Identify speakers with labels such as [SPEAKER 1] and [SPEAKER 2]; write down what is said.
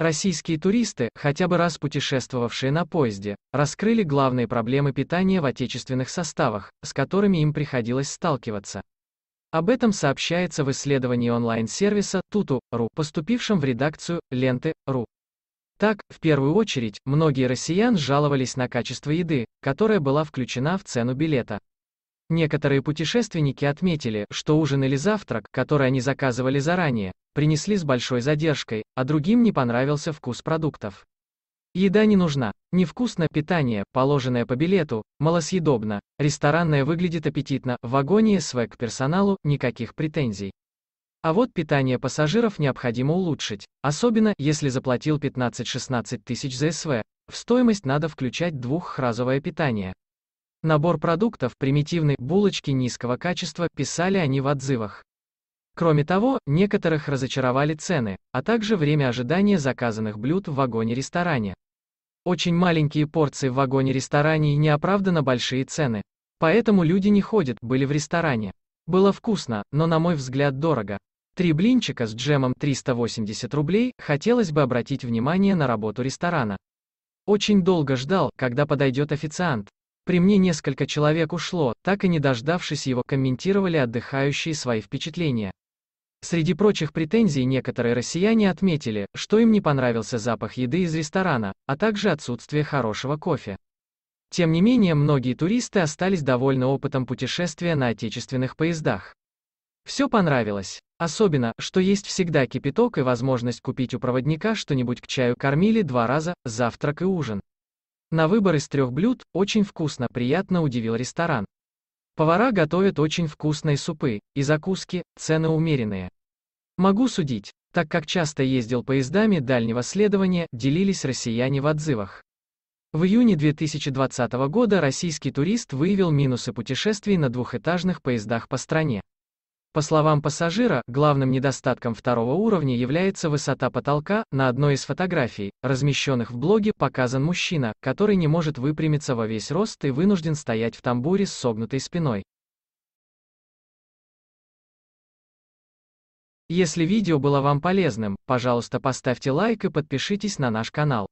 [SPEAKER 1] Российские туристы, хотя бы раз путешествовавшие на поезде, раскрыли главные проблемы питания в отечественных составах, с которыми им приходилось сталкиваться. Об этом сообщается в исследовании онлайн-сервиса Tutu.ru, поступившем в редакцию Ленты.ру. Так, в первую очередь, многие россиян жаловались на качество еды, которая была включена в цену билета. Некоторые путешественники отметили, что ужин или завтрак, который они заказывали заранее, принесли с большой задержкой, а другим не понравился вкус продуктов. Еда не нужна. невкусное питание, положенное по билету, малосъедобно, ресторанное выглядит аппетитно, в вагоне СВ к персоналу никаких претензий. А вот питание пассажиров необходимо улучшить, особенно если заплатил 15-16 тысяч за СВ, в стоимость надо включать двухразовое питание. Набор продуктов, примитивный, булочки низкого качества, писали они в отзывах. Кроме того, некоторых разочаровали цены, а также время ожидания заказанных блюд в вагоне-ресторане. Очень маленькие порции в вагоне-ресторане и неоправданно большие цены. Поэтому люди не ходят, были в ресторане. Было вкусно, но на мой взгляд дорого. Три блинчика с джемом 380 рублей, хотелось бы обратить внимание на работу ресторана. Очень долго ждал, когда подойдет официант. При мне несколько человек ушло, так и не дождавшись его, комментировали отдыхающие свои впечатления. Среди прочих претензий некоторые россияне отметили, что им не понравился запах еды из ресторана, а также отсутствие хорошего кофе. Тем не менее, многие туристы остались довольны опытом путешествия на отечественных поездах. Все понравилось. Особенно, что есть всегда кипяток и возможность купить у проводника что-нибудь к чаю кормили два раза, завтрак и ужин. На выбор из трех блюд, очень вкусно, приятно удивил ресторан. Повара готовят очень вкусные супы, и закуски, цены умеренные. Могу судить, так как часто ездил поездами дальнего следования, делились россияне в отзывах. В июне 2020 года российский турист выявил минусы путешествий на двухэтажных поездах по стране. По словам пассажира, главным недостатком второго уровня является высота потолка. На одной из фотографий, размещенных в блоге, показан мужчина, который не может выпрямиться во весь рост и вынужден стоять в тамбуре с согнутой спиной. Если видео было вам полезным, пожалуйста поставьте лайк и подпишитесь на наш канал.